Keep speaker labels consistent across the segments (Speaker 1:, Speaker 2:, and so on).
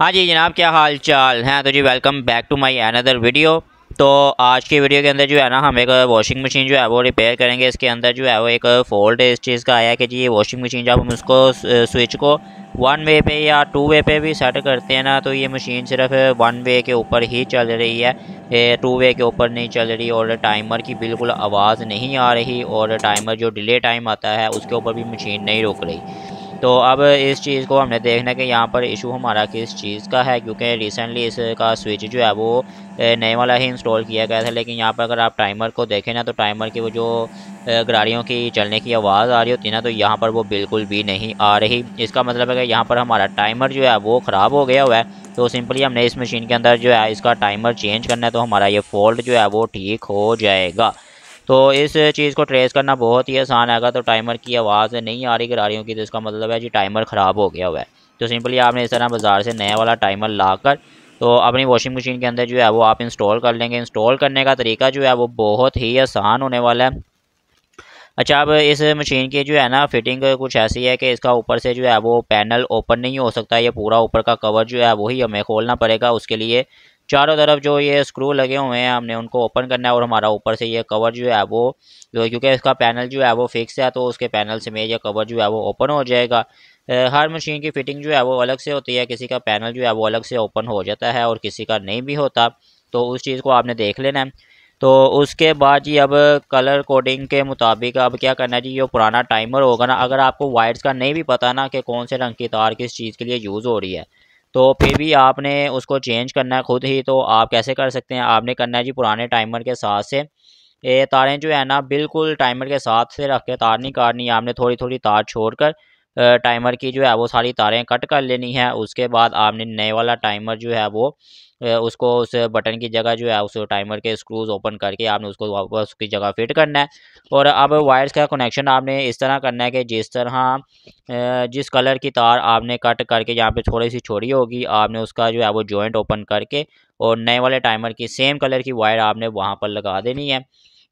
Speaker 1: हाँ जी जनाब क्या हाल चाल हैं हाँ, तो जी welcome back to my another video तो आज की वीडियो के अंदर जो है ना हम एक वॉशिंग मशीन जो है वो रिपेयर करेंगे इसके अंदर जो है वो एक फ़ॉल्ट इस चीज़ का आया कि जी ये वॉशिंग मशीन जब हम उसको स्विच को वन वे पे या टू वे पे भी सेट करते हैं ना तो ये मशीन सिर्फ वन वे के ऊपर ही चल रही है टू वे के ऊपर नहीं चल रही और टाइमर की बिल्कुल आवाज़ नहीं आ रही और टाइमर जो डिले टाइम आता है उसके ऊपर भी मशीन नहीं रुक रही तो अब इस चीज़ को हमने देखना कि यहाँ पर इशू हमारा किस चीज़ का है क्योंकि रिसेंटली इसका स्विच जो है वो नए वाला ही इंस्टॉल किया गया था लेकिन यहाँ पर अगर आप टाइमर को देखें ना तो टाइमर की वो जो गाड़ियों की चलने की आवाज़ आ रही होती है ना तो यहाँ पर वो बिल्कुल भी नहीं आ रही इसका मतलब है कि यहाँ पर हमारा टाइमर जो है वो ख़राब हो गया हुआ है तो सिंपली हमने इस मशीन के अंदर जो है इसका टाइमर चेंज करना है तो हमारा ये फॉल्ट जो है वो ठीक हो जाएगा तो इस चीज़ को ट्रेस करना बहुत ही आसान है तो टाइमर की आवाज़ नहीं आ रही गाड़ियों की तो इसका मतलब है जी टाइमर ख़राब हो गया हुआ है तो सिंपली आपने इस तरह बाज़ार से नया वाला टाइमर ला कर तो अपनी वॉशिंग मशीन के अंदर जो है वो आप इंस्टॉल कर लेंगे इंस्टॉल करने का तरीका जो है वो बहुत ही आसान होने वाला है अच्छा अब इस मशीन की जो है ना फिटिंग कुछ ऐसी है कि इसका ऊपर से जो है वो पैनल ओपन नहीं हो सकता ये पूरा ऊपर का कवर जो है वही हमें खोलना पड़ेगा उसके लिए चारों तरफ जो ये स्क्रू लगे हुए हैं हमने उनको ओपन करना है और हमारा ऊपर से ये कवर जो है वो क्योंकि इसका पैनल जो है वो फिक्स है तो उसके पैनल से मेरे ये कवर जो है वो ओपन हो जाएगा हर मशीन की फ़िटिंग जो है वो अलग से होती है किसी का पैनल जो है वो अलग से ओपन हो जाता है और किसी का नहीं भी होता तो उस चीज़ को आपने देख लेना है तो उसके बाद जी अब कलर कोडिंग के मुताबिक अब क्या करना है जी जो पुराना टाइमर होगा ना अगर आपको वायर्स का नहीं भी पता ना कि कौन से रंग की तार किस चीज़ के लिए यूज़ हो रही है तो फिर भी आपने उसको चेंज करना है खुद ही तो आप कैसे कर सकते हैं आपने करना है जी पुराने टाइमर के साथ से ये तारें जो है ना बिल्कुल टाइमर के साथ से रख के तार नहीं काटनी आपने थोड़ी थोड़ी तार छोड़कर टाइमर की जो है वो सारी तारें कट कर लेनी है उसके बाद आपने नए वाला टाइमर जो है वो उसको उस बटन की जगह जो है उस टाइमर के स्क्रूज ओपन करके आपने उसको वापस उसकी जगह फिट करना है और अब वायर्स का कनेक्शन आपने इस तरह करना है कि जिस तरह जिस कलर की तार आपने कट करके यहाँ पे थोड़ी सी छोड़ी होगी आपने उसका जो है वो जॉइंट ओपन करके और नए वाले टाइमर की सेम कलर की वायर आपने वहाँ पर लगा देनी है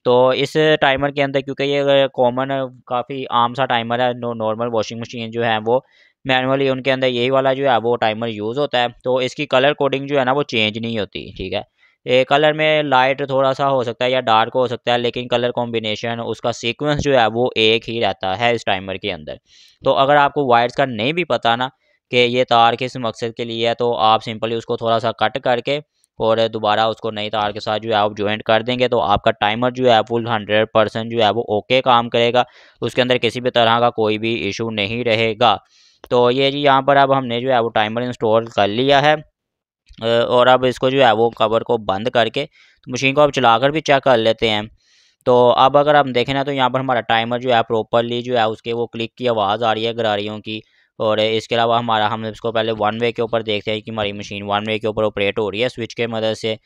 Speaker 1: तो इस टाइमर के अंदर क्योंकि ये कॉमन काफ़ी आम सा टाइमर है नॉर्मल वॉशिंग मशीन जो है वो मैनुअली उनके अंदर यही वाला जो है वो टाइमर यूज़ होता है तो इसकी कलर कोडिंग जो है ना वो चेंज नहीं होती ठीक है ये कलर में लाइट थोड़ा सा हो सकता है या डार्क हो सकता है लेकिन कलर कॉम्बिनेशन उसका सीक्वेंस जो है वो एक ही रहता है इस टाइमर के अंदर तो अगर आपको वायर्स का नहीं भी पता ना कि ये तार किस मकसद के लिए है तो आप सिंपली उसको थोड़ा सा कट करके और दोबारा उसको नई तार तो के साथ जो है आप ज्वाइंट कर देंगे तो आपका टाइमर जो है फुल हंड्रेड परसेंट जो है वो ओके काम करेगा उसके अंदर किसी भी तरह का कोई भी इशू नहीं रहेगा तो ये जी यहाँ पर अब हमने जो है वो टाइमर इंस्टॉल कर लिया है और अब इसको जो है वो कवर को बंद करके तो मशीन को अब चलाकर भी चेक कर लेते हैं तो अब अगर हम देखें ना तो यहाँ पर हमारा टाइमर जो है प्रॉपरली जो है उसके वो क्लिक की आवाज़ आ रही है गरारियों की और इसके अलावा हमारा हम इसको पहले वन वे के ऊपर देखते हैं कि हमारी मशीन वन वे के ऊपर ऑपरेट हो रही है स्विच के मदद से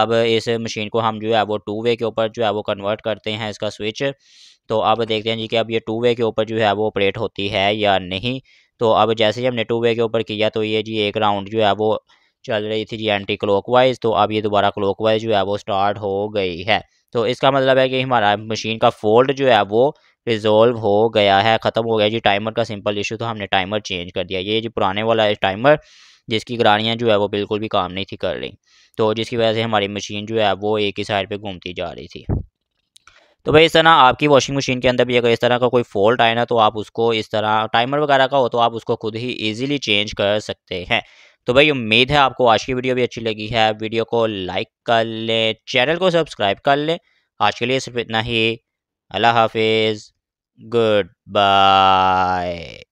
Speaker 1: अब इस मशीन को हम जो है वो टू वे के ऊपर जो है वो कन्वर्ट करते हैं इसका स्विच तो अब देखते हैं जी कि अब ये टू वे के ऊपर जो है वो ऑपरेट होती है या नहीं तो अब जैसे ही हमने टू वे के ऊपर किया तो ये जी एक राउंड जो है वो चल रही थी जी एंटी क्लॉकवाइज तो अब ये दोबारा क्लॉकवाइज जो है वो स्टार्ट हो गई है तो इसका मतलब है कि हमारा मशीन का फोल्ड जो है वो रिजोल्व हो गया है ख़त्म हो गया जी टाइमर का सिंपल इशू तो हमने टाइमर चेंज कर दिया ये जो पुराने वाला टाइमर जिसकी ग्रानियाँ जो है वो बिल्कुल भी काम नहीं थी कर रही तो जिसकी वजह से हमारी मशीन जो है वो एक ही साइड पर घूमती जा रही थी तो भाई इस तरह आपकी वॉशिंग मशीन के अंदर भी अगर इस तरह का कोई फॉल्ट आए ना तो आप उसको इस तरह टाइमर वगैरह का हो तो आप उसको खुद ही ईजिली चेंज कर सकते हैं तो भाई उम्मीद है आपको आज की वीडियो भी अच्छी लगी है वीडियो को लाइक कर लें चैनल को सब्सक्राइब कर लें आज के लिए सिर्फ इतना ही अल्लाह हाफिज़ गुड बाय